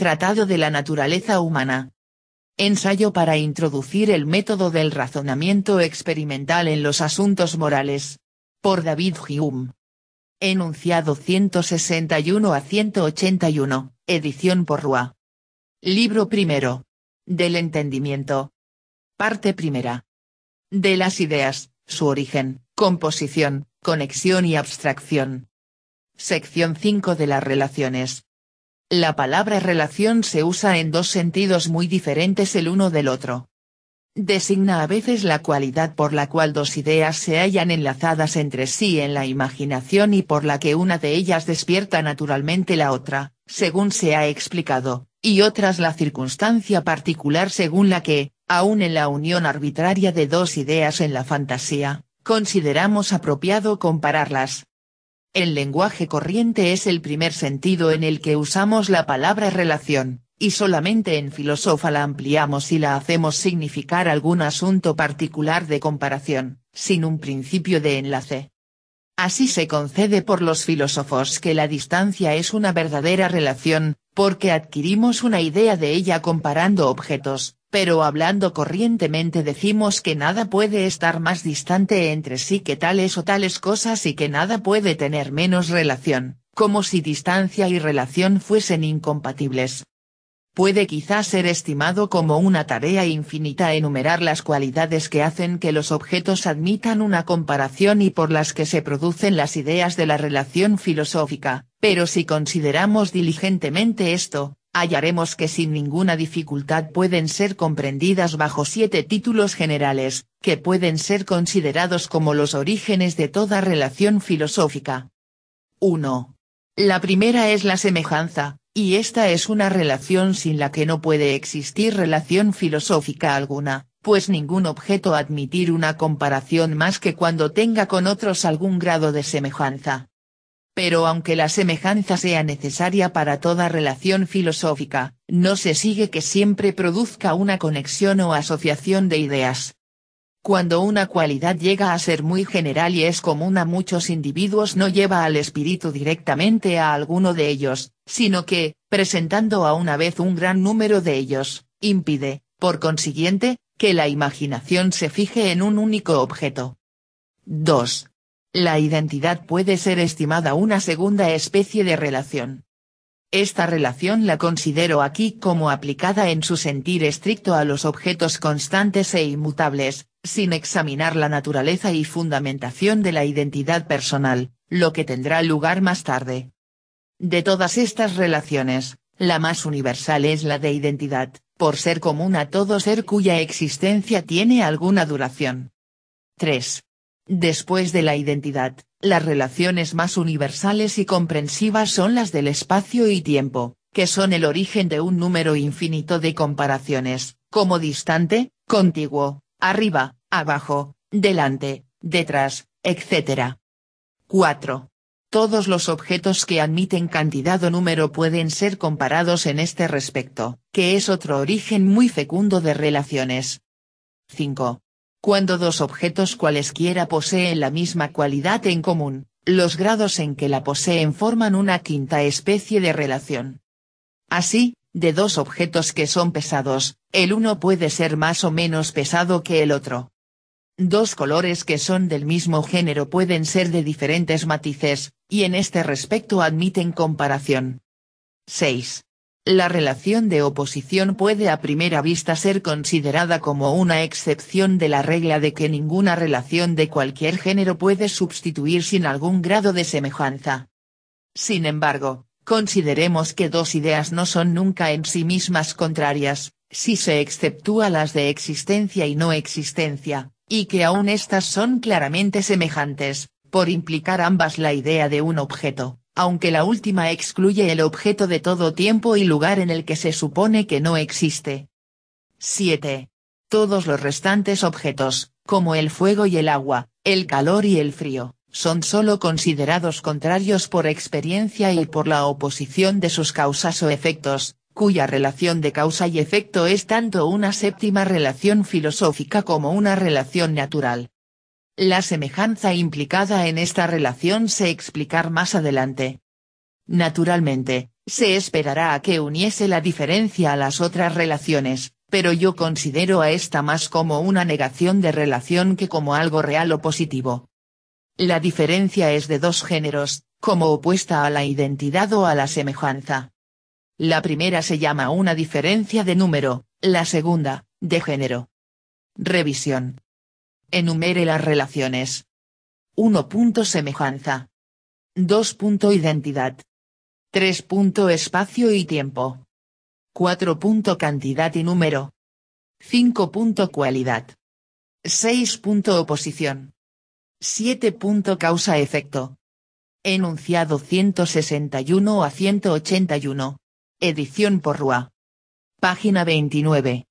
Tratado de la naturaleza humana. Ensayo para introducir el método del razonamiento experimental en los asuntos morales. Por David Hume. Enunciado 161 a 181, edición por Rua. Libro primero. Del entendimiento. Parte primera. De las ideas, su origen, composición, conexión y abstracción. Sección 5 de las relaciones. La palabra relación se usa en dos sentidos muy diferentes el uno del otro. Designa a veces la cualidad por la cual dos ideas se hallan enlazadas entre sí en la imaginación y por la que una de ellas despierta naturalmente la otra, según se ha explicado, y otras la circunstancia particular según la que, aun en la unión arbitraria de dos ideas en la fantasía, consideramos apropiado compararlas, el lenguaje corriente es el primer sentido en el que usamos la palabra relación, y solamente en filosofa la ampliamos y la hacemos significar algún asunto particular de comparación, sin un principio de enlace. Así se concede por los filósofos que la distancia es una verdadera relación, porque adquirimos una idea de ella comparando objetos, pero hablando corrientemente decimos que nada puede estar más distante entre sí que tales o tales cosas y que nada puede tener menos relación, como si distancia y relación fuesen incompatibles. Puede quizás ser estimado como una tarea infinita enumerar las cualidades que hacen que los objetos admitan una comparación y por las que se producen las ideas de la relación filosófica, pero si consideramos diligentemente esto, hallaremos que sin ninguna dificultad pueden ser comprendidas bajo siete títulos generales, que pueden ser considerados como los orígenes de toda relación filosófica. 1. La primera es la semejanza, y esta es una relación sin la que no puede existir relación filosófica alguna, pues ningún objeto admitir una comparación más que cuando tenga con otros algún grado de semejanza pero aunque la semejanza sea necesaria para toda relación filosófica, no se sigue que siempre produzca una conexión o asociación de ideas. Cuando una cualidad llega a ser muy general y es común a muchos individuos no lleva al espíritu directamente a alguno de ellos, sino que, presentando a una vez un gran número de ellos, impide, por consiguiente, que la imaginación se fije en un único objeto. 2. La identidad puede ser estimada una segunda especie de relación. Esta relación la considero aquí como aplicada en su sentir estricto a los objetos constantes e inmutables, sin examinar la naturaleza y fundamentación de la identidad personal, lo que tendrá lugar más tarde. De todas estas relaciones, la más universal es la de identidad, por ser común a todo ser cuya existencia tiene alguna duración. 3. Después de la identidad, las relaciones más universales y comprensivas son las del espacio y tiempo, que son el origen de un número infinito de comparaciones, como distante, contiguo, arriba, abajo, delante, detrás, etc. 4. Todos los objetos que admiten cantidad o número pueden ser comparados en este respecto, que es otro origen muy fecundo de relaciones. 5. Cuando dos objetos cualesquiera poseen la misma cualidad en común, los grados en que la poseen forman una quinta especie de relación. Así, de dos objetos que son pesados, el uno puede ser más o menos pesado que el otro. Dos colores que son del mismo género pueden ser de diferentes matices, y en este respecto admiten comparación. 6. La relación de oposición puede a primera vista ser considerada como una excepción de la regla de que ninguna relación de cualquier género puede substituir sin algún grado de semejanza. Sin embargo, consideremos que dos ideas no son nunca en sí mismas contrarias, si se exceptúa las de existencia y no existencia, y que aún éstas son claramente semejantes, por implicar ambas la idea de un objeto, aunque la última excluye el objeto de todo tiempo y lugar en el que se supone que no existe. 7. Todos los restantes objetos, como el fuego y el agua, el calor y el frío, son sólo considerados contrarios por experiencia y por la oposición de sus causas o efectos, cuya relación de causa y efecto es tanto una séptima relación filosófica como una relación natural. La semejanza implicada en esta relación se explicar más adelante. Naturalmente, se esperará a que uniese la diferencia a las otras relaciones, pero yo considero a esta más como una negación de relación que como algo real o positivo. La diferencia es de dos géneros, como opuesta a la identidad o a la semejanza. La primera se llama una diferencia de número, la segunda, de género. Revisión. Enumere las relaciones. 1. Semejanza. 2. Identidad. 3. Espacio y tiempo. 4. Cantidad y número. 5. Cualidad. 6. Oposición. 7. Causa-efecto. Enunciado 161 a 181. Edición por Rua. Página 29.